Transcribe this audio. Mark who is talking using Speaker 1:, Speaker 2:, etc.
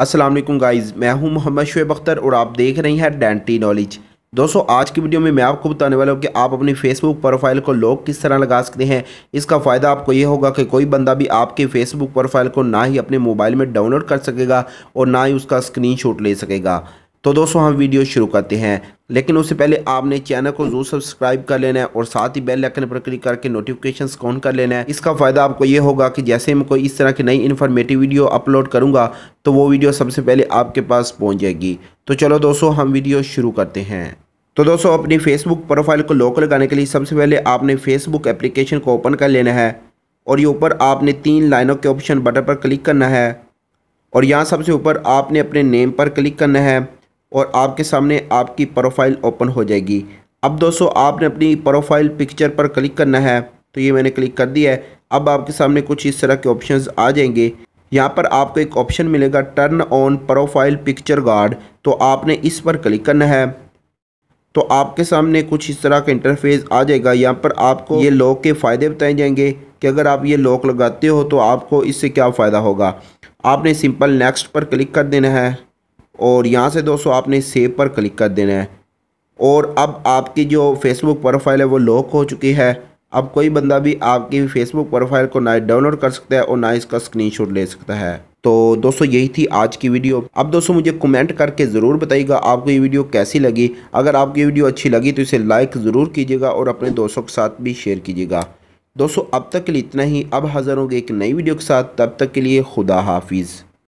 Speaker 1: Aslam guys मैं हूं मोहम्मद शुएब अख्तर और आप देख रहे हैं डेंटी नॉलेज दोस्तों आज की वीडियो में मैं आपको बताने वाला हूं कि आप अपनी फेसबुक प्रोफाइल को लॉक किस तरह लगा सकते हैं इसका फ़ायदा आपको ये होगा कि कोई बंदा भी आपके फेसबुक प्रोफाइल को ना ही अपने मोबाइल में डाउनलोड कर सकेगा और ना ही उसका स्क्रीन ले सकेगा तो दोस्तों हम वीडियो शुरू करते हैं लेकिन उससे पहले आपने चैनल को जरूर सब्सक्राइब कर लेना है और साथ ही बेल आइकन पर क्लिक करके नोटिफिकेशन ऑन कर लेना है इसका फ़ायदा आपको ये होगा कि जैसे मैं कोई इस तरह की नई इन्फॉर्मेटिव वीडियो अपलोड करूँगा तो वो वीडियो सबसे पहले आपके पास पहुँच जाएगी तो चलो दोस्तों हम वीडियो शुरू करते हैं तो दोस्तों अपनी फेसबुक प्रोफाइल को लॉक लगाने के लिए सबसे पहले आपने फेसबुक एप्लीकेशन को ओपन कर लेना है और ये ऊपर आपने तीन लाइनों के ऑप्शन बटन पर क्लिक करना है और यहाँ सबसे ऊपर आपने अपने नेम पर क्लिक करना है और आपके सामने आपकी प्रोफाइल ओपन हो जाएगी अब दोस्तों आपने अपनी प्रोफाइल पिक्चर पर क्लिक करना है तो ये मैंने क्लिक कर दिया है अब आपके सामने कुछ इस तरह के ऑप्शंस आ जाएंगे यहाँ पर आपको एक ऑप्शन मिलेगा turn on profile picture guard तो आपने इस पर क्लिक करना है तो आपके सामने कुछ इस तरह का इंटरफेस आ जाएगा यहाँ पर आपको ये लॉक के फ़ायदे बताए जाएंगे कि अगर आप ये लॉक लगाते हो तो आपको इससे क्या फ़ायदा होगा आपने सिंपल नेक्स्ट पर क्लिक कर देना है और यहाँ से दोस्तों आपने सेव पर क्लिक कर देना है और अब आपकी जो फेसबुक प्रोफाइल है वो लॉक हो चुकी है अब कोई बंदा भी आपकी फेसबुक प्रोफाइल को ना डाउनलोड कर सकता है और ना इसका स्क्रीनशॉट ले सकता है तो दोस्तों यही थी आज की वीडियो अब दोस्तों मुझे कमेंट करके ज़रूर बताइएगा आपको ये वीडियो कैसी लगी अगर आपको ये वीडियो अच्छी लगी तो इसे लाइक ज़रूर कीजिएगा और अपने दोस्तों के साथ भी शेयर कीजिएगा दोस्तों अब तक के लिए इतना ही अब हाज़र होंगे एक नई वीडियो के साथ तब तक के लिए खुदा हाफिज़